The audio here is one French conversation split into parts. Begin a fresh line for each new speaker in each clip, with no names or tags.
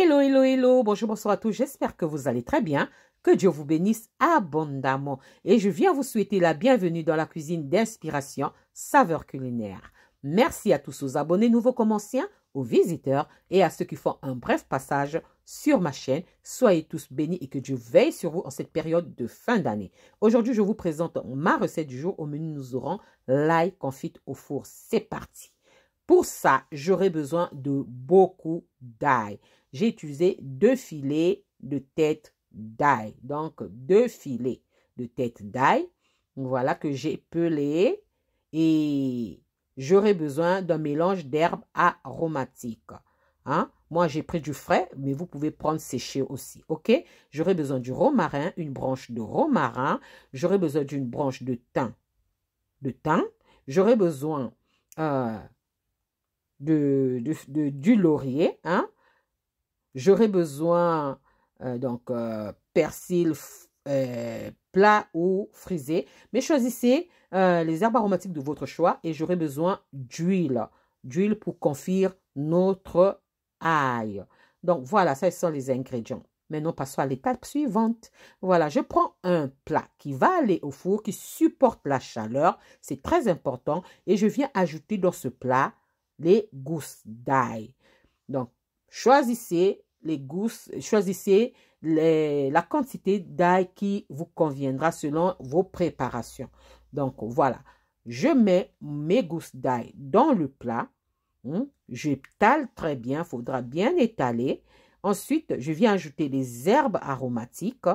Hello, hello, hello, bonjour, bonsoir à tous, j'espère que vous allez très bien, que Dieu vous bénisse abondamment et je viens vous souhaiter la bienvenue dans la cuisine d'inspiration saveur culinaire. Merci à tous aux abonnés nouveaux anciens, aux visiteurs et à ceux qui font un bref passage sur ma chaîne. Soyez tous bénis et que Dieu veille sur vous en cette période de fin d'année. Aujourd'hui, je vous présente ma recette du jour. Au menu, nous aurons l'ail confit au four. C'est parti pour ça, j'aurai besoin de beaucoup d'ail. J'ai utilisé deux filets de tête d'ail. Donc, deux filets de tête d'ail. Voilà que j'ai pelé. Et j'aurai besoin d'un mélange d'herbes aromatiques. Hein. Moi, j'ai pris du frais, mais vous pouvez prendre séché aussi, ok? J'aurai besoin du romarin, une branche de romarin. J'aurai besoin d'une branche de thym, de thym. J'aurai besoin euh, de, du laurier. Hein? J'aurai besoin, euh, donc, euh, persil euh, plat ou frisé. Mais choisissez les herbes aromatiques de votre choix et j'aurai besoin d'huile. D'huile pour confire notre ail. Donc, voilà, ça sont les ingrédients. Maintenant, passons à l'étape suivante. Voilà, je prends un plat qui va aller au four, qui supporte la chaleur. C'est très important. Et je viens ajouter dans ce plat les gousses d'ail. Donc, choisissez les gousses, choisissez la quantité d'ail qui vous conviendra selon vos préparations. Donc, voilà. Je mets mes gousses d'ail dans le plat. Hmm, je J'étale très bien, faudra bien étaler. Ensuite, je viens ajouter les herbes aromatiques.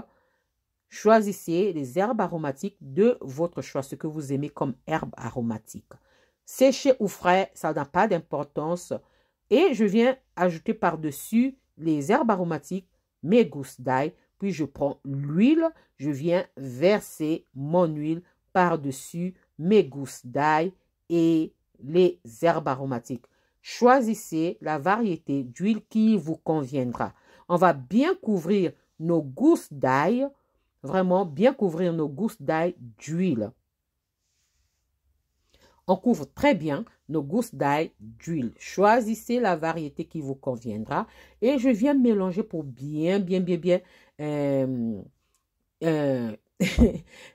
Choisissez les herbes aromatiques de votre choix, ce que vous aimez comme herbes aromatiques séché ou frais, ça n'a pas d'importance. Et je viens ajouter par-dessus les herbes aromatiques, mes gousses d'ail, puis je prends l'huile, je viens verser mon huile par-dessus mes gousses d'ail et les herbes aromatiques. Choisissez la variété d'huile qui vous conviendra. On va bien couvrir nos gousses d'ail, vraiment bien couvrir nos gousses d'ail d'huile. On couvre très bien nos gousses d'ail d'huile. Choisissez la variété qui vous conviendra. Et je viens mélanger pour bien, bien, bien, bien euh, euh,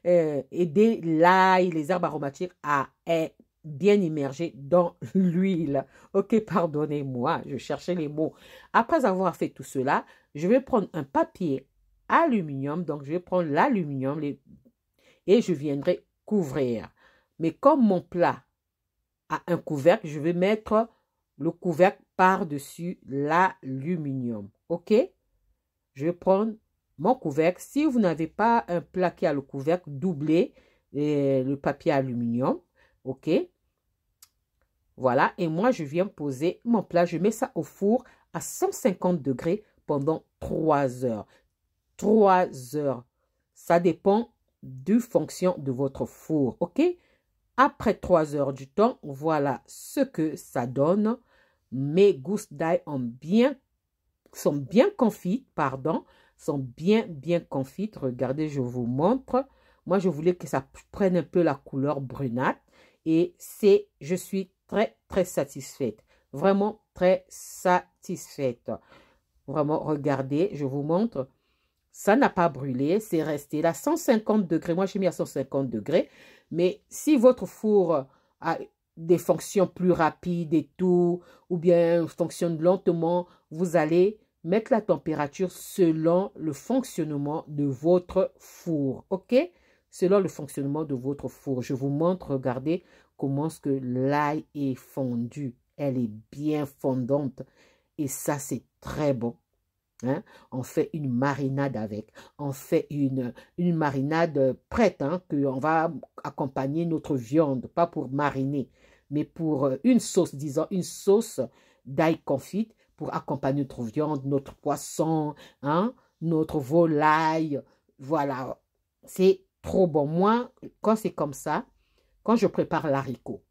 euh, aider l'ail, les herbes aromatiques à être bien immergés dans l'huile. Ok, pardonnez-moi, je cherchais les mots. Après avoir fait tout cela, je vais prendre un papier aluminium. Donc, je vais prendre l'aluminium et je viendrai couvrir. Mais comme mon plat a un couvercle, je vais mettre le couvercle par-dessus l'aluminium. OK Je vais prendre mon couvercle. Si vous n'avez pas un plat qui a le couvercle, doublez euh, le papier aluminium. OK Voilà. Et moi, je viens poser mon plat. Je mets ça au four à 150 degrés pendant 3 heures. 3 heures. Ça dépend du fonction de votre four. OK après trois heures du temps, voilà ce que ça donne. Mes gousses-d'ail bien, sont bien confites, pardon, sont bien, bien confites. Regardez, je vous montre. Moi, je voulais que ça prenne un peu la couleur brunate, Et c'est, je suis très, très satisfaite. Vraiment très satisfaite. Vraiment, regardez, je vous montre. Ça n'a pas brûlé, c'est resté là 150 degrés. Moi, j'ai mis à 150 degrés. Mais si votre four a des fonctions plus rapides et tout, ou bien fonctionne lentement, vous allez mettre la température selon le fonctionnement de votre four. OK Selon le fonctionnement de votre four. Je vous montre, regardez comment ce que l'ail est fondu. Elle est bien fondante. Et ça, c'est très bon. Hein. On fait une marinade avec. On fait une, une marinade prête, hein, que qu'on va accompagner notre viande, pas pour mariner, mais pour euh, une sauce, disons, une sauce d'ail confit pour accompagner notre viande, notre poisson, hein, notre volaille. Voilà, c'est trop bon. Moi, quand c'est comme ça, quand je prépare l'haricot,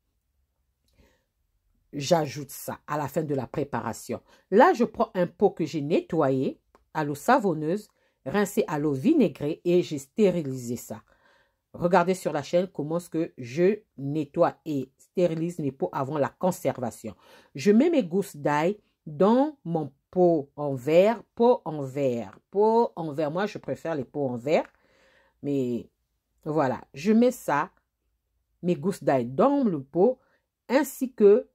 J'ajoute ça à la fin de la préparation. Là, je prends un pot que j'ai nettoyé à l'eau savonneuse, rincé à l'eau vinaigrée et j'ai stérilisé ça. Regardez sur la chaîne comment ce que je nettoie et stérilise mes pots avant la conservation. Je mets mes gousses d'ail dans mon pot en verre, pot en verre, pot en verre. Moi, je préfère les pots en verre. Mais voilà, je mets ça, mes gousses d'ail dans le pot, ainsi que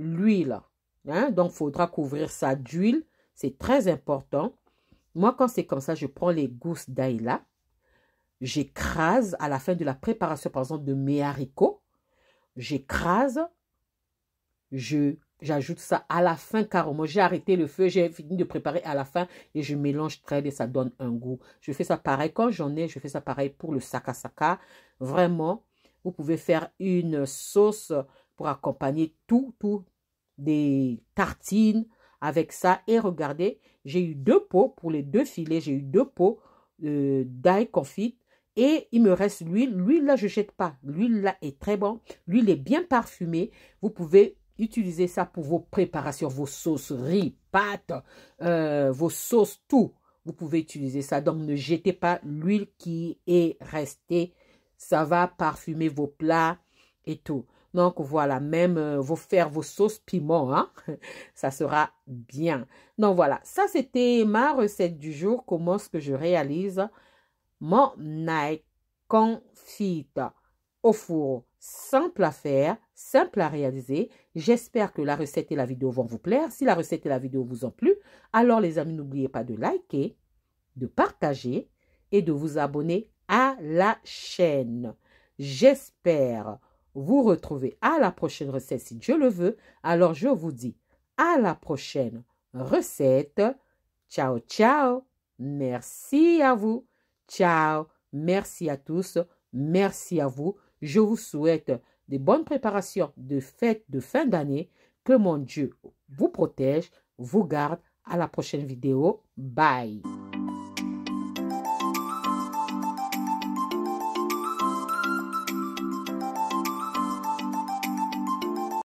l'huile. Hein? Donc, il faudra couvrir ça d'huile. C'est très important. Moi, quand c'est comme ça, je prends les gousses d'ail là. J'écrase à la fin de la préparation, par exemple, de mes haricots. J'écrase. Je J'ajoute ça à la fin car moi, J'ai arrêté le feu, j'ai fini de préparer à la fin et je mélange très bien, ça donne un goût. Je fais ça pareil quand j'en ai, je fais ça pareil pour le sakasaka. Vraiment, vous pouvez faire une sauce pour accompagner tout, tout, des tartines avec ça. Et regardez, j'ai eu deux pots pour les deux filets. J'ai eu deux pots euh, d'ail confit. Et il me reste l'huile. L'huile là, je jette pas. L'huile là est très bon. L'huile est bien parfumée. Vous pouvez utiliser ça pour vos préparations, vos sauces riz, pâtes, euh, vos sauces, tout. Vous pouvez utiliser ça. Donc ne jetez pas l'huile qui est restée. Ça va parfumer vos plats et tout. Donc voilà, même euh, vous faire vos sauces piment, hein? ça sera bien. Donc voilà, ça c'était ma recette du jour. Comment est-ce que je réalise mon Nike confit au four. Simple à faire, simple à réaliser. J'espère que la recette et la vidéo vont vous plaire. Si la recette et la vidéo vous ont plu, alors les amis, n'oubliez pas de liker, de partager et de vous abonner à la chaîne. J'espère vous retrouvez à la prochaine recette si Dieu le veut. Alors je vous dis à la prochaine recette. Ciao, ciao. Merci à vous. Ciao. Merci à tous. Merci à vous. Je vous souhaite des bonnes préparations de fêtes de fin d'année. Que mon Dieu vous protège, vous garde. À la prochaine vidéo. Bye.